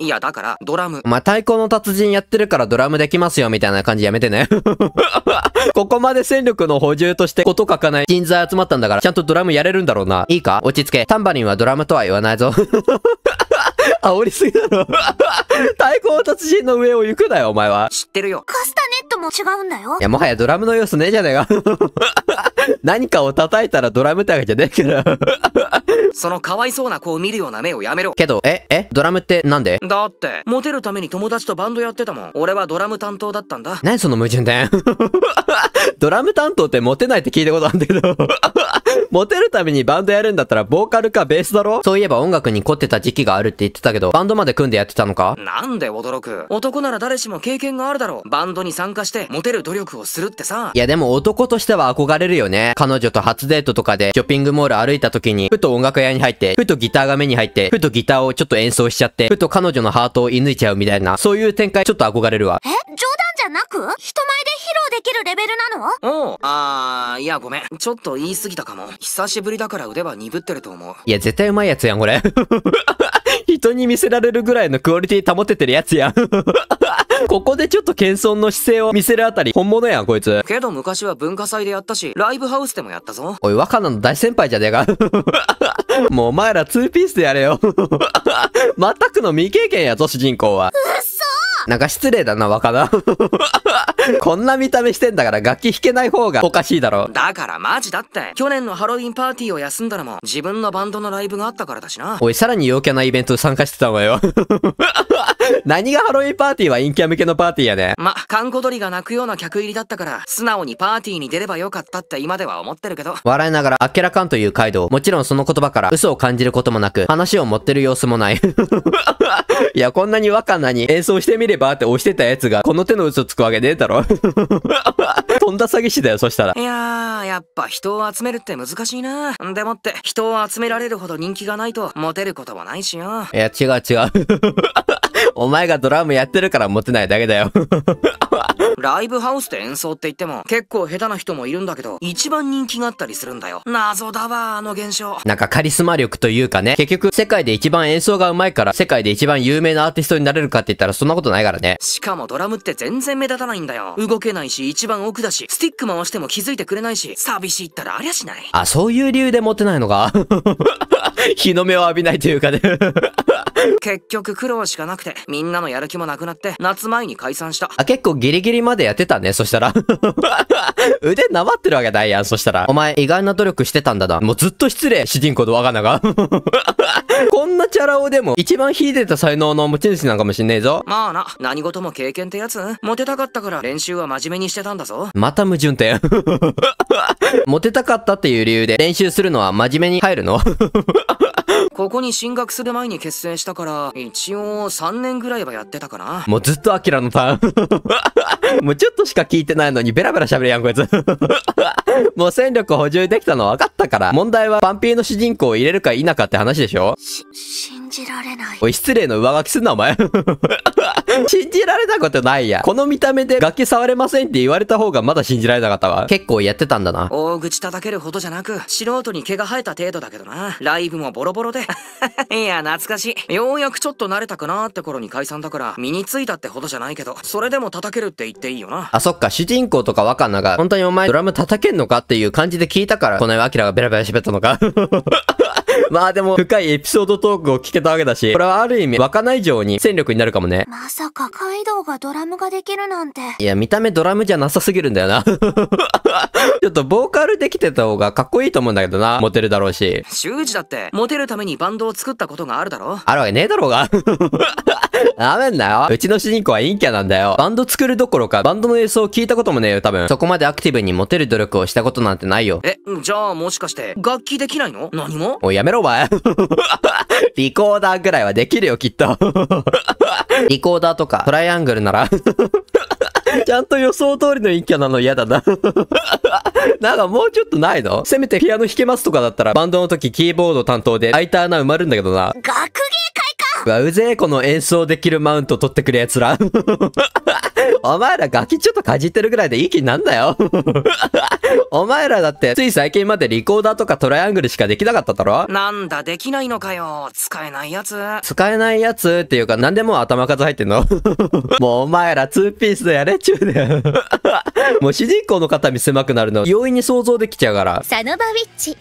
いや、だから、ドラム。まあ、太鼓の達人やってるからドラムできますよ、みたいな感じやめてね。ここまで戦力の補充としてこと書かない人材集まったんだから、ちゃんとドラムやれるんだろうな。いいか落ち着け。タンバリンはドラムとは言わないぞ。煽りすぎだろ。太鼓の達人の上を行くなよ、お前は。知ってるよ。コストも違うんだよ。いや、もはやドラムの要素ねえじゃねえか。何かを叩いたらドラムってわけじゃねえから そのかわいそうな子を見るような目をやめろ。けど、え、え、ドラムってなんでだって、モテるために友達とバンドやってたもん。俺はドラム担当だったんだ。何その矛盾点 ドラム担当ってモテないって聞いたことあるんだけどモテるためにバンドやるんだったら、ボーカルかベースだろそういえば音楽に凝ってた時期があるって言ってたけど、バンドまで組んでやってたのかなんで驚く男なら誰しも経験があるだろう。バンドに参加して、モテる努力をするってさ。いやでも男としては憧れるよね。彼女と初デートとかで、ショッピングモール歩いた時に、ふと音楽屋に入って、ふとギターが目に入って、ふとギターをちょっと演奏しちゃって、ふと彼女のハートを射抜いちゃうみたいな、そういう展開ちょっと憧れるわ。え冗談なく人前で披露できるレベルなのおう、あー、いやごめん。ちょっと言い過ぎたかも。久しぶりだから腕は鈍ってると思う。いや、絶対うまいやつやん、これ。人に見せられるぐらいのクオリティ保ててるやつやん。ここでちょっと謙遜の姿勢を見せるあたり、本物やん、こいつ。けど昔は文化祭でやったし、ライブハウスでもやったぞ。おい、若菜の大先輩じゃねえか。もうお前らツーピースでやれよ。全くの未経験やぞ、主人公は。うっなんか失礼だな、若田。こんな見た目してんだから楽器弾けない方がおかしいだろ。だからマジだって。去年のハロウィンパーティーを休んだのも自分のバンドのライブがあったからだしな。おい、さらに陽キャなイベント参加してたわよ。何がハロウィンパーティーは陰キャ向けのパーティーやね。ま、観光鳥が泣くような客入りだったから、素直にパーティーに出ればよかったって今では思ってるけど。笑いながら、あっけらかんというカイドウ。もちろんその言葉から嘘を感じることもなく、話を持ってる様子もない。いや、こんなに若菜に演奏してみればって押してたやつが、この手の嘘つくわけねえだろ。とんだ詐欺師だよ、そしたら。いやー、やっぱ人を集めるって難しいな。でもって、人を集められるほど人気がないと、モテることもないしよ。いや、違う違う。お前がドラムやってるからモテないだけだよ。ライブハウスで演奏って言っても結構下手な人もいるんだけど、一番人気があったりするんだよ。謎だわ、あの現象。なんかカリスマ力というかね、結局世界で一番演奏が上手いから、世界で一番有名なアーティストになれるかって言ったらそんなことないからね。しかもドラムって全然目立たないんだよ。動けないし、一番奥だし、スティック回しても気づいてくれないし、寂しいったらありゃしない。あ、そういう理由でモテないのか 日の目を浴びないというかね結局苦労しかなくて、みんなのやる気もなくなって、夏前に解散した。あ、結構ギリギリまでやってたね、そしたら。腕なまってるわけダイアンそしたら。お前、意外な努力してたんだな。もうずっと失礼、主人公と我が名が。こんなチャラ男でも、一番秀でた才能の持ち主なんかもしんねえぞ。まあな、何事も経験ってやつモテたかったから練習は真面目にしてたんだぞ。また矛盾点。モテたかったっていう理由で練習するのは真面目に入るの ここに進学する前に結成したから、一応3年ぐらいはやってたかな。もうずっとアキラのターン。もうちょっとしか聞いてないのにベラベラ喋るやん、こいつ。もう戦力補充できたの分かったから、問題はパンピーの主人公を入れるか否かって話でしょし、し信じられない。おい、失礼の上書きすんな、お前。信じられたことないや。この見た目で楽器触れませんって言われた方がまだ信じられなかったわ。結構やってたんだな。大口叩けるほどじゃなく、素人に毛が生えた程度だけどな。ライブもボロボロで。いや、懐かしい。ようやくちょっと慣れたくなって頃に解散だから、身についたってほどじゃないけど、それでも叩けるって言っていいよな。あ、そっか、主人公とかわかんなが、本当にお前ドラム叩けんのかっていう感じで聞いたから、この間、アキラがベラベラ喋ったのか。まあでも、深いエピソードトークを聞けたわけだし、これはある意味、湧かない上に戦力になるかもね。まさか、カイドウがドラムができるなんて。いや、見た目ドラムじゃなさすぎるんだよな。ちょっと、ボーカルできてた方がかっこいいと思うんだけどな。モテるだろうし。修二だって、モテるためにバンドを作ったことがあるだろあるわけねえだろうが。ダ メんだよ。うちの主人公は陰キャなんだよ。バンド作るどころか、バンドの演奏を聞いたこともねえよ、多分。そこまでアクティブにモテる努力をしたことなんてないよ。え、じゃあもしかして、楽器できないの何もおい、やめろ。ろ、お前。リコーダーぐらいはできるよ、きっと。リコーダーとか、トライアングルなら。ちゃんと予想通りの陰キャなの嫌だな なんかもうちょっとないのせめてピアノ弾けますとかだったら、バンドの時キーボード担当で空いた穴埋まるんだけどな。学芸会かうわ、うぜえ、この演奏できるマウント取ってくる奴らお前らガキちょっとかじってるぐらいでいい気になんだよ。お前らだって、つい最近までリコーダーとかトライアングルしかできなかっただろなんだ、できないのかよ。使えないやつ。使えないやつっていうか、なんでもう頭数入ってんの もうお前らツーピースでやれっちゅうね もう主人公の肩身狭くなるの、容易に想像できちゃうから。サノバウィッチ。